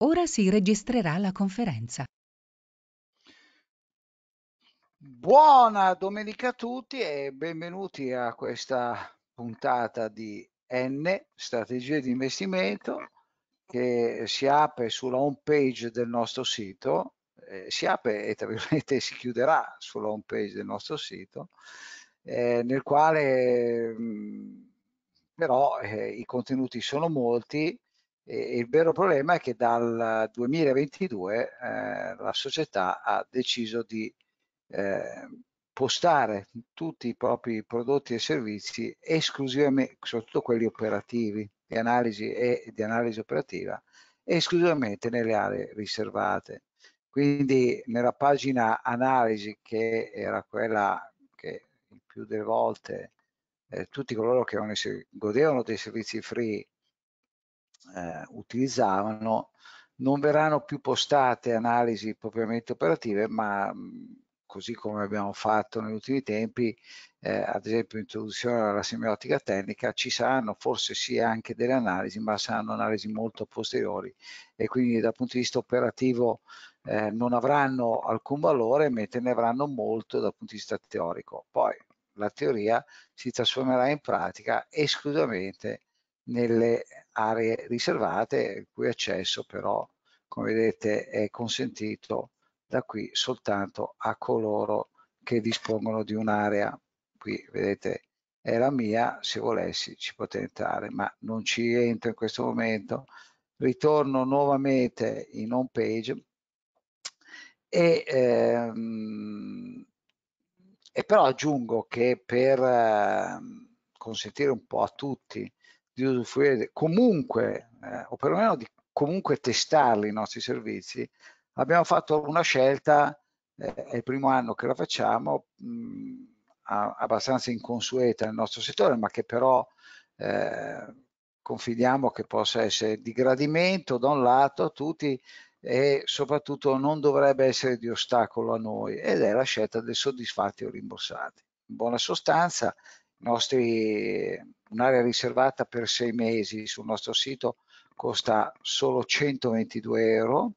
Ora si registrerà la conferenza. Buona domenica a tutti e benvenuti a questa puntata di N strategie di investimento che si apre sulla home page del nostro sito, eh, si apre e tra virgolette si chiuderà sulla home page del nostro sito, eh, nel quale mh, mm, però eh, i contenuti sono molti e il vero problema è che dal 2022 eh, la società ha deciso di eh, postare tutti i propri prodotti e servizi esclusivamente, soprattutto quelli operativi di analisi e di analisi operativa, esclusivamente nelle aree riservate. Quindi nella pagina analisi che era quella che più delle volte eh, tutti coloro che godevano dei servizi free eh, utilizzavano, non verranno più postate analisi propriamente operative, ma mm, così come abbiamo fatto negli ultimi tempi, eh, ad esempio introduzione alla semiotica tecnica, ci saranno forse sì anche delle analisi, ma saranno analisi molto posteriori e quindi dal punto di vista operativo eh, non avranno alcun valore, mentre ne avranno molto dal punto di vista teorico. Poi la teoria si trasformerà in pratica esclusivamente nelle aree riservate, il cui accesso però, come vedete, è consentito da qui soltanto a coloro che dispongono di un'area. Qui vedete è la mia, se volessi ci potete entrare, ma non ci entro in questo momento. Ritorno nuovamente in home page e, ehm, e però aggiungo che per eh, consentire un po' a tutti di usufruire comunque, eh, o perlomeno di comunque testarli i nostri servizi, abbiamo fatto una scelta, eh, è il primo anno che la facciamo, mh, mm, abbastanza inconsueta nel nostro settore, ma che però eh, confidiamo che possa essere di gradimento da un lato a tutti e soprattutto non dovrebbe essere di ostacolo a noi ed è la scelta dei soddisfatti o rimborsati. In buona sostanza i nostri un'area riservata per sei mesi sul nostro sito costa solo 122 euro,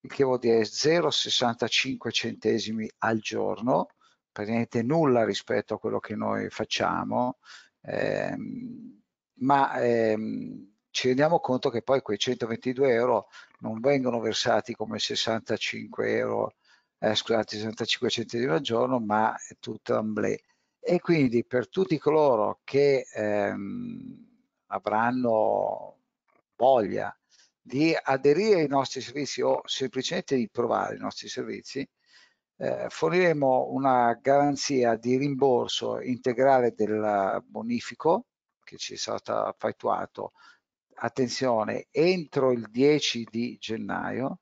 il che vuol dire 0,65 centesimi al giorno, praticamente nulla rispetto a quello che noi facciamo, ehm, ma ehm, ci rendiamo conto che poi quei 122 euro non vengono versati come 65 euro, eh, scusate, 65 centesimi al giorno, ma è tutto amblè e quindi per tutti coloro che ehm, avranno voglia di aderire ai nostri servizi o semplicemente di provare i nostri servizi, eh, forniremo una garanzia di rimborso integrale del bonifico che ci è stato effettuato, attenzione, entro il 10 di gennaio,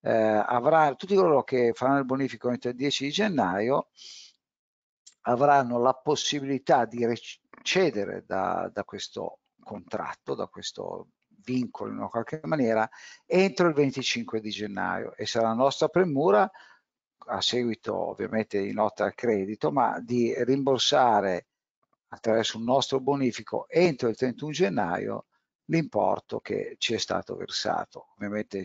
eh, avrà, tutti coloro che faranno il bonifico entro il 10 di gennaio avranno la possibilità di cedere da, da questo contratto, da questo vincolo in una qualche maniera, entro il 25 di gennaio e sarà nostra premura a seguito ovviamente di nota al credito, ma di rimborsare attraverso un nostro bonifico entro il 31 gennaio l'importo che ci è stato versato. Ovviamente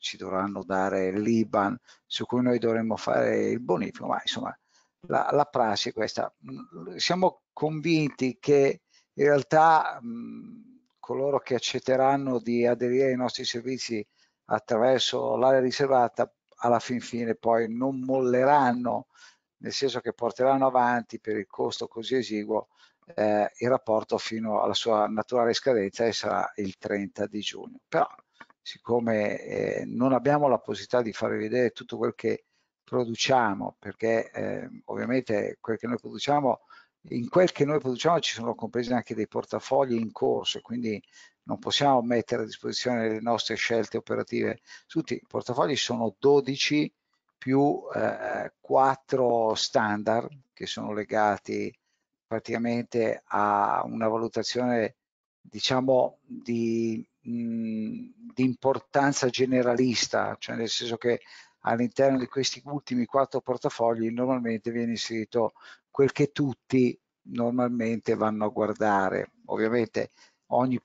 ci dovranno dare l'IBAN su cui noi dovremmo fare il bonifico, ma insomma la, la prassi questa. Mm, siamo convinti che in realtà mh, mm, coloro che accetteranno di aderire ai nostri servizi attraverso l'area riservata alla fin fine poi non molleranno, nel senso che porteranno avanti per il costo così esiguo eh, il rapporto fino alla sua naturale scadenza e sarà il 30 di giugno. Però siccome eh, non abbiamo la possibilità di far vedere tutto quel che produciamo, perché eh, ovviamente quel che noi produciamo, in quel che noi produciamo ci sono compresi anche dei portafogli in corso, quindi non possiamo mettere a disposizione le nostre scelte operative. Tutti i portafogli sono 12 più eh, 4 standard che sono legati praticamente a una valutazione diciamo di, mh, mm, di importanza generalista, cioè nel senso che all'interno di questi ultimi quattro portafogli normalmente viene inserito quel che tutti normalmente vanno a guardare. Ovviamente ogni,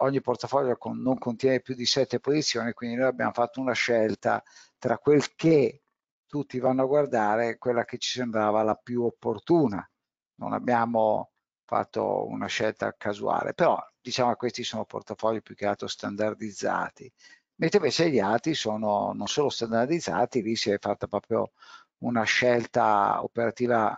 ogni portafoglio con non contiene più di sette posizioni, quindi noi abbiamo fatto una scelta tra quel che tutti vanno a guardare, quella che ci sembrava la più opportuna. Non abbiamo fatto una scelta casuale, però diciamo che questi sono portafogli più che altro standardizzati mentre invece gli altri sono non solo standardizzati, lì si è fatta proprio una scelta operativa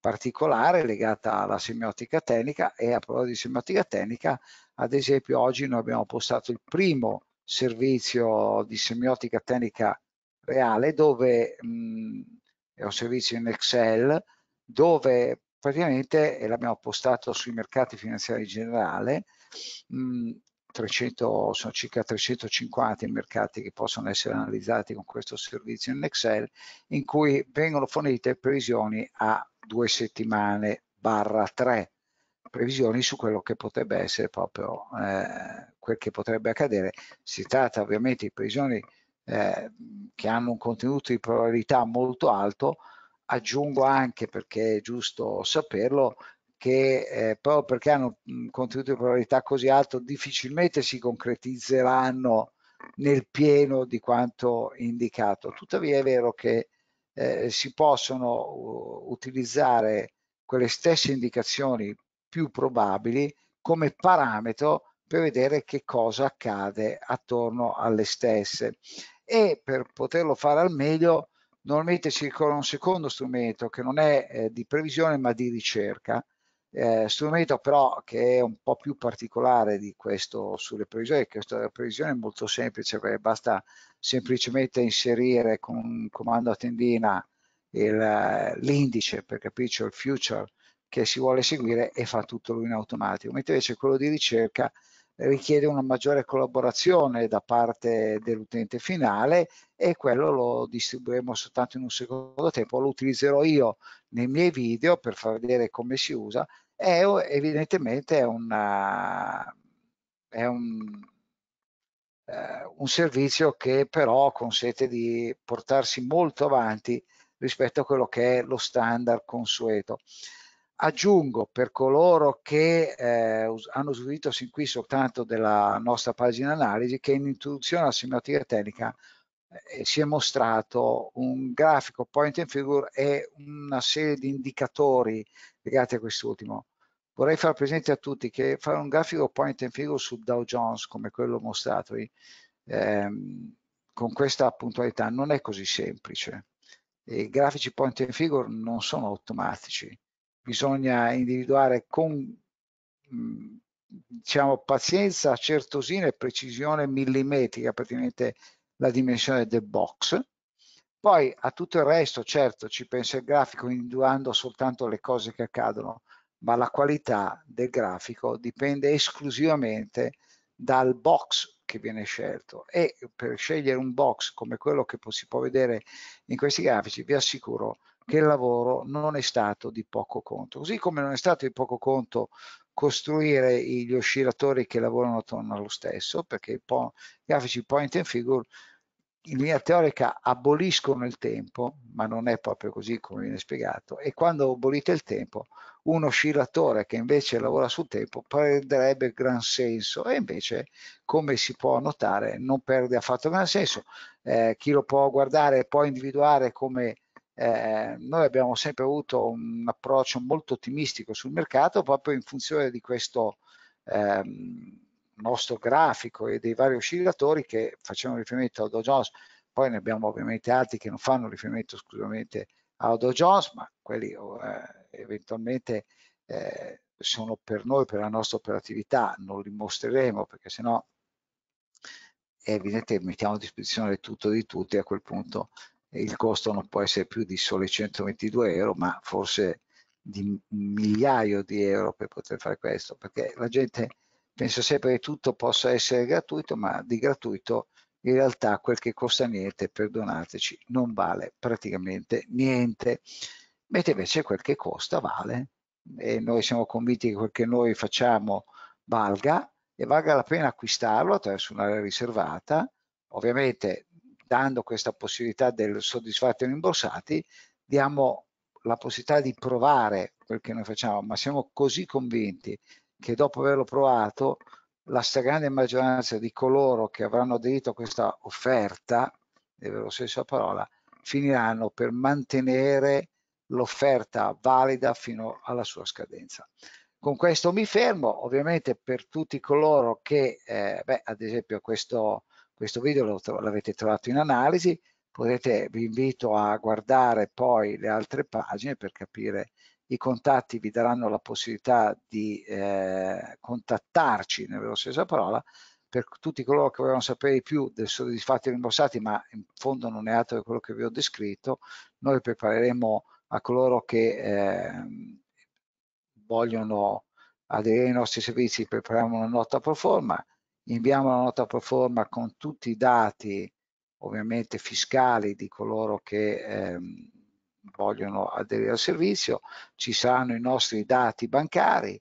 particolare legata alla semiotica tecnica e a proposito di semiotica tecnica, ad esempio oggi noi abbiamo postato il primo servizio di semiotica tecnica reale dove mh, è un servizio in Excel dove praticamente l'abbiamo postato sui mercati finanziari in generale mh, 300, sono circa 350 i mercati che possono essere analizzati con questo servizio in Excel, in cui vengono fornite previsioni a due settimane barra tre, previsioni su quello che potrebbe essere proprio eh, quel che potrebbe accadere. Si tratta ovviamente di previsioni eh, che hanno un contenuto di probabilità molto alto, aggiungo anche perché è giusto saperlo che eh, proprio perché hanno un contenuto di probabilità così alto difficilmente si concretizzeranno nel pieno di quanto indicato. Tuttavia è vero che eh, si possono uh, utilizzare quelle stesse indicazioni più probabili come parametro per vedere che cosa accade attorno alle stesse e per poterlo fare al meglio normalmente si ricorre un secondo strumento che non è eh, di previsione ma di ricerca eh, strumento però che è un po' più particolare di questo sulle previsioni, questa previsione è molto semplice basta semplicemente inserire con un comando a tendina l'indice per capirci il future che si vuole seguire e fa tutto lui in automatico, mentre invece quello di ricerca richiede una maggiore collaborazione da parte dell'utente finale e quello lo distribuiremo soltanto in un secondo tempo, lo utilizzerò io nei miei video per far vedere come si usa e evidentemente è, una, è un, eh, un servizio che però consente di portarsi molto avanti rispetto a quello che è lo standard consueto. Aggiungo per coloro che eh, hanno usufruito sin qui soltanto della nostra pagina analisi che in introduzione alla semiotica tecnica eh, si è mostrato un grafico point and figure e una serie di indicatori legati a quest'ultimo. Vorrei far presente a tutti che fare un grafico point and figure su Dow Jones come quello mostrato ehm, con questa puntualità non è così semplice. I grafici point and figure non sono automatici bisogna individuare con diciamo, pazienza, certosina e precisione millimetrica praticamente la dimensione del box. Poi a tutto il resto, certo, ci pensa il grafico individuando soltanto le cose che accadono, ma la qualità del grafico dipende esclusivamente dal box che viene scelto e per scegliere un box come quello che si può vedere in questi grafici vi assicuro che il lavoro non è stato di poco conto. Così come non è stato di poco conto costruire gli oscillatori che lavorano attorno allo stesso, perché i grafici point and figure in linea teorica aboliscono il tempo, ma non è proprio così come viene spiegato, e quando abolite il tempo, un oscillatore che invece lavora sul tempo perderebbe gran senso e invece, come si può notare, non perde affatto gran senso. Eh, chi lo può guardare può individuare come eh, noi abbiamo sempre avuto un approccio molto ottimistico sul mercato proprio in funzione di questo ehm, nostro grafico e dei vari oscillatori che facevano riferimento a Dow Jones, poi ne abbiamo ovviamente altri che non fanno riferimento esclusivamente a Dow Jones, ma quelli oh, eh, eventualmente eh, sono per noi, per la nostra operatività, non li mostreremo perché sennò è evidente che mettiamo a disposizione tutto di tutti a quel punto il costo non può essere più di soli 122 euro, ma forse di migliaio di euro per poter fare questo, perché la gente pensa sempre che tutto possa essere gratuito, ma di gratuito in realtà quel che costa niente, perdonateci, non vale praticamente niente, mentre invece quel che costa vale e noi siamo convinti che quel che noi facciamo valga e valga la pena acquistarlo attraverso un'area riservata, ovviamente dando questa possibilità del soddisfatto e rimborsati, diamo la possibilità di provare quel che noi facciamo, ma siamo così convinti che dopo averlo provato la stragrande maggioranza di coloro che avranno aderito a questa offerta, nel vero parola, finiranno per mantenere l'offerta valida fino alla sua scadenza. Con questo mi fermo, ovviamente per tutti coloro che, eh, beh, ad esempio questo questo video l'avete trovato in analisi, potete, vi invito a guardare poi le altre pagine per capire i contatti vi daranno la possibilità di eh, contattarci, nella stessa parola, per tutti coloro che vogliono sapere di più del soddisfatti rimborsati, ma in fondo non è altro che quello che vi ho descritto, noi prepareremo a coloro che eh, vogliono aderire ai nostri servizi, prepariamo una nota pro forma, inviamo la nota pro forma con tutti i dati ovviamente fiscali di coloro che ehm, vogliono aderire al servizio, ci saranno i nostri dati bancari.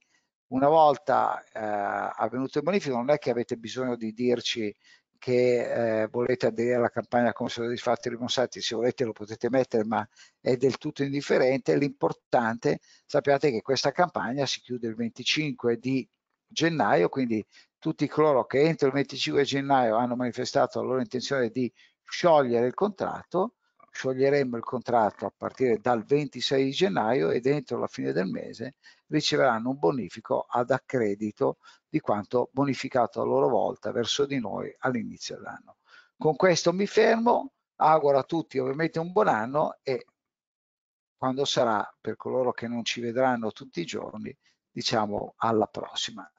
Una volta eh, avvenuto il bonifico non è che avete bisogno di dirci che eh, volete aderire alla campagna come sono soddisfatti i rimborsati, se volete lo potete mettere, ma è del tutto indifferente. L'importante, sappiate che questa campagna si chiude il 25 di gennaio, quindi tutti coloro che entro il 25 gennaio hanno manifestato la loro intenzione di sciogliere il contratto, scioglieremo il contratto a partire dal 26 gennaio e entro la fine del mese riceveranno un bonifico ad accredito di quanto bonificato a loro volta verso di noi all'inizio dell'anno. Con questo mi fermo, auguro a tutti ovviamente un buon anno e quando sarà per coloro che non ci vedranno tutti i giorni, diciamo alla prossima.